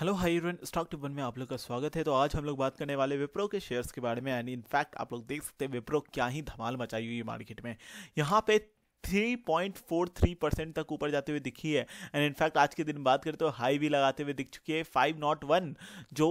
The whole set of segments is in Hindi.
हेलो हाई रन स्टॉक टिपन में आप लोग का स्वागत है तो आज हम लोग बात करने वाले विप्रो के शेयर्स के बारे में एंड इनफैक्ट आप लोग देख सकते हैं विप्रो क्या ही धमाल मचाई हुई है मार्केट में यहाँ पे 3.43 परसेंट तक ऊपर जाते हुए दिखी है एंड इनफैक्ट आज के दिन बात करें तो हाई भी लगाते हुए दिख चुकी है वन जो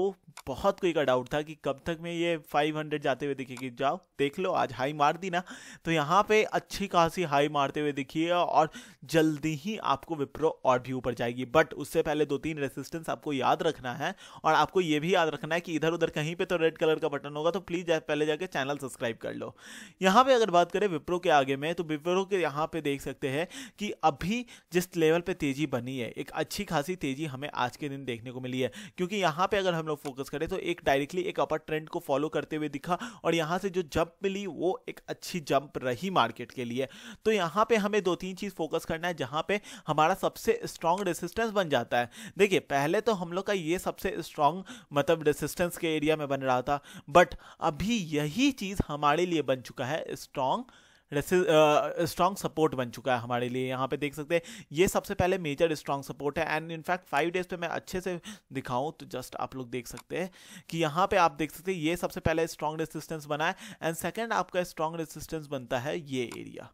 बहुत कोई का डाउट था कि कब तक में ये 500 जाते हुए दिखेगी जाओ देख लो आज हाई मार दी ना तो यहाँ पे अच्छी खासी हाई मारते हुए दिखी है और जल्दी ही आपको विप्रो और भी ऊपर जाएगी बट उससे पहले दो तीन रेसिस्टेंस आपको याद रखना है और आपको ये भी याद रखना है कि इधर उधर कहीं पर तो रेड कलर का बटन होगा तो प्लीज़ पहले जाके चैनल सब्सक्राइब कर लो यहाँ पर अगर बात करें विप्रो के आगे में तो विप्रो के यहाँ यहाँ पे देख सकते हैं कि अभी जिस लेवल पे तेजी बनी है एक अच्छी खासी तेजी हमें आज के दिन देखने को मिली है क्योंकि यहाँ पे अगर हम लोग फोकस करें तो एक डायरेक्टली एक अपर ट्रेंड को फॉलो करते हुए दिखा और यहाँ से जो जंप मिली वो एक अच्छी जंप रही मार्केट के लिए तो यहाँ पे हमें दो तीन चीज़ फोकस करना है जहाँ पे हमारा सबसे स्ट्रांग रेसिस्टेंस बन जाता है देखिए पहले तो हम लोग का ये सबसे स्ट्रांग मतलब रेसिस्टेंस के एरिया में बन रहा था बट अभी यही चीज़ हमारे लिए बन चुका है स्ट्रांग स्ट्रॉन्ग सपोर्ट uh, बन चुका है हमारे लिए यहाँ पे देख सकते हैं ये सबसे पहले मेजर स्ट्रॉन्ग सपोर्ट है एंड इनफैक्ट फाइव डेज पे मैं अच्छे से दिखाऊं तो जस्ट आप लोग देख सकते हैं कि यहाँ पे आप देख सकते हैं ये सबसे पहले स्ट्रॉन्ग रेसिस्टेंस बना है एंड सेकेंड आपका स्ट्रॉन्ग रेसिस्टेंस बनता है ये एरिया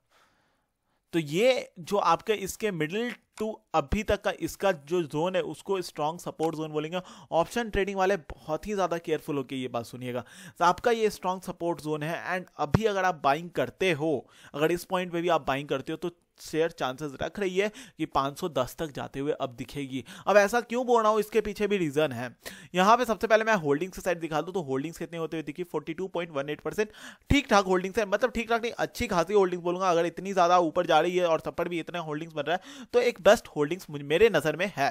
तो ये जो आपके इसके मिडिल टू अभी तक का इसका जो जोन है उसको स्ट्रांग सपोर्ट जोन बोलेंगे ऑप्शन ट्रेडिंग वाले बहुत ही ज़्यादा केयरफुल होकर ये बात सुनिएगा तो आपका ये स्ट्रांग सपोर्ट जोन है एंड अभी अगर आप बाइंग करते हो अगर इस पॉइंट पे भी आप बाइंग करते हो तो शेयर चांसेस रख रही है कि 510 तक जाते हुए अब दिखेगी अब ऐसा क्यों बोल रहा हूँ इसके पीछे भी रीजन है यहाँ पे सबसे पहले मैं होल्डिंग्स की साइड दिखा दूँ तो होल्डिंग्स कितने होते हुए दिखी फोर्टी ठीक ठाक होल्डिंग्स है मतलब ठीक ठाक नहीं अच्छी खासी होल्डिंग्स बोलूंगा अगर इतनी ज़्यादा ऊपर जा रही है और सब पर भी इतने होल्डिंग्स बन रहा है तो एक बेस्ट होल्डिंग्स मेरे नज़र में है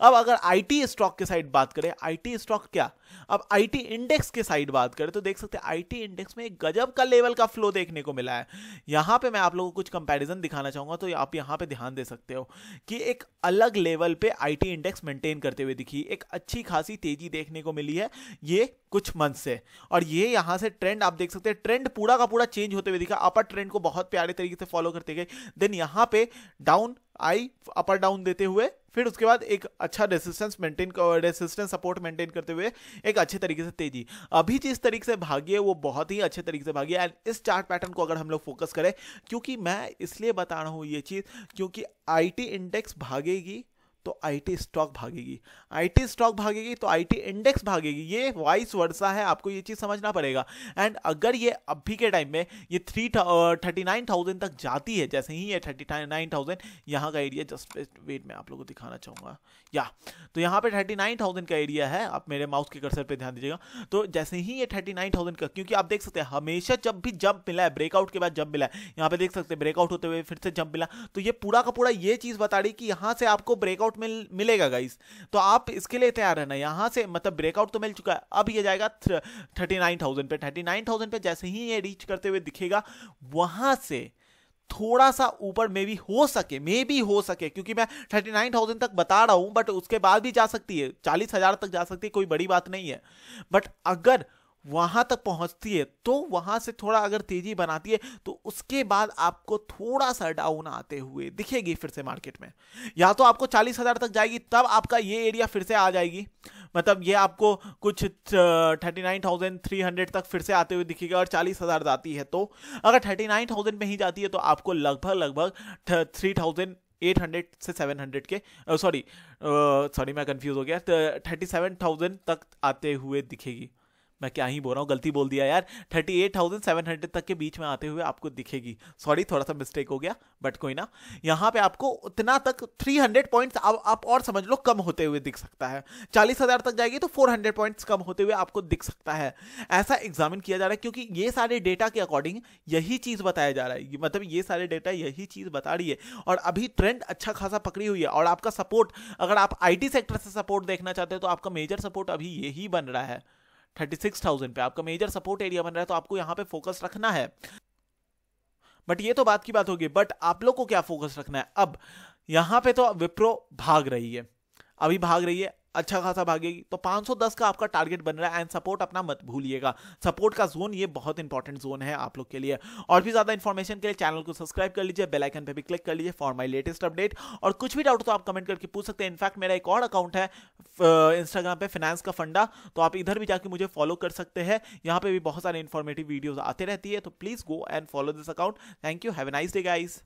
अब अगर आई स्टॉक के साइड बात करें आई स्टॉक क्या अब आई इंडेक्स के साइड बात करें तो देख सकते हैं आईटी इंडेक्स में एक गजब का लेवल का फ्लो देखने को मिला है यहाँ पे मैं आप लोगों को कुछ कंपैरिजन दिखाना चाहूँगा चाहूँगा तो आप यहाँ पे ध्यान दे सकते हो कि एक अलग लेवल पे आईटी इंडेक्स मेंटेन करते हुए दिखी एक अच्छी खासी तेजी देखने को मिली है ये कुछ मंथ से और ये यहाँ से ट्रेंड आप देख सकते हैं ट्रेंड पूरा का पूरा चेंज होते हुए दिखा अपर ट्रेंड को बहुत प्यारे तरीके से फॉलो करते गए देन यहाँ पे डाउन आई अपर डाउन देते हुए फिर उसके बाद एक अच्छा resistance maintain resistance support maintain करते हुए एक अच्छे तरीके से तेजी अभी जिस तरीके से भागी है वो बहुत ही अच्छे तरीके से भागी है एंड इस चार्ट पैटर्न को अगर हम लोग फोकस करें क्योंकि मैं इसलिए बता रहा हूँ ये चीज़ क्योंकि आईटी इंडेक्स भागेगी तो आईटी स्टॉक भागेगी आईटी स्टॉक भागेगी तो आईटी इंडेक्स भागेगी ये वाइस वर्षा है आपको ये चीज़ समझना पड़ेगा एंड अगर ये अभी के टाइम में ये थ्री थर्टी नाइन थाउजेंड तक जाती है जैसे ही ये थर्टी नाइन थाउजेंड यहाँ का एरिया जस्ट वेट में आप लोगों को दिखाना चाहूँगा या तो यहाँ पर थर्टी नाइन थाउजेंड का एरिया है आप मेरे माउस के कर्सर पर ध्यान दीजिएगा तो जैसे ही ये थर्टी नाइन थाउजेंड का क्योंकि आप देख सकते हैं हमेशा जब भी जंप मिला है ब्रेकआउट के बाद जंप मिला है यहाँ पर देख सकते हैं ब्रेकआउट होते हुए फिर से जंप मिला तो ये पूरा का पूरा ये चीज़ बता रही कि यहाँ से आपको ब्रेकआउट ब्रेकआउट मिल मिलेगा गाइस तो आप इसके लिए तैयार रहना यहाँ से मतलब ब्रेकआउट तो मिल चुका है अब ये जाएगा थर्टी नाइन थाउजेंड पे थर्टी नाइन थाउजेंड पे जैसे ही ये रीच करते हुए दिखेगा वहां से थोड़ा सा ऊपर मे बी हो सके मे बी हो सके क्योंकि मैं थर्टी नाइन थाउजेंड तक बता रहा हूं बट उसके बाद भी जा सकती है चालीस हजार तक जा सकती है कोई बड़ी बात नहीं है बट अगर वहां तक पहुंचती है तो वहां से थोड़ा अगर तेज़ी बनाती है तो उसके बाद आपको थोड़ा सा डाउन आते हुए दिखेगी फिर से मार्केट में या तो आपको चालीस हज़ार तक जाएगी तब आपका ये एरिया फिर से आ जाएगी मतलब ये आपको कुछ thirty nine thousand three hundred तक फिर से आते हुए दिखेगा और चालीस हज़ार जाती है तो अगर थर्टी नाइन थाउजेंड में ही जाती है तो आपको लगभग लगभग थ्री थाउजेंड एट हंड्रेड से सेवन हंड्रेड के सॉरी सॉरी मैं कंफ्यूज हो गया थर्टी सेवन थाउजेंड तक आते हुए दिखेगी मैं क्या ही बोल रहा हूँ गलती बोल दिया यार thirty eight thousand seven hundred तक के बीच में आते हुए आपको दिखेगी सॉरी थोड़ा सा मिस्टेक हो गया बट कोई ना यहाँ पे आपको उतना तक थ्री हंड्रेड पॉइंट्स आप, आप और समझ लो कम होते हुए दिख सकता है चालीस हजार तक जाएगी तो फोर हंड्रेड पॉइंट्स कम होते हुए आपको दिख सकता है ऐसा एग्जामिन किया जा रहा है क्योंकि ये सारे डेटा के अकॉर्डिंग यही चीज़ बताया जा रहा है मतलब ये सारे डेटा यही चीज़ बता रही है और अभी ट्रेंड अच्छा खासा पकड़ी हुई है और आपका सपोर्ट अगर आप आई सेक्टर से सपोर्ट देखना चाहते हो तो आपका मेजर सपोर्ट अभी यही बन रहा है थर्टी सिक्स थाउजेंड पे आपका मेजर सपोर्ट एरिया बन रहा है तो आपको यहाँ पे फोकस रखना है बट ये तो बात की बात होगी बट आप लोग को क्या फोकस रखना है अब यहाँ पे तो विप्रो भाग रही है अभी भाग रही है अच्छा खासा भागेगी तो 510 का आपका टारगेट बन रहा है एंड सपोर्ट अपना मत भूलिएगा सपोर्ट का जोन ये बहुत इंपॉर्टेंट जोन है आप लोग के लिए और भी ज्यादा इन्फॉर्मेशन के लिए चैनल को सब्सक्राइब कर लीजिए बेलाइकन पर भी क्लिक कर लीजिए फॉर माई लेटेस्ट अपडेट और कुछ भी डाउट तो आप कमेंट करके पूछ सकते हैं इनफैक्ट मेरा एक और अकाउंट है इंस्टाग्राम पे फिनेंस का फंडा तो आप इधर भी जाके मुझे फॉलो कर सकते हैं यहाँ पे भी बहुत सारे इन्फॉर्मेटिव वीडियोज आते रहती है तो please go and follow this account thank you have nice day guys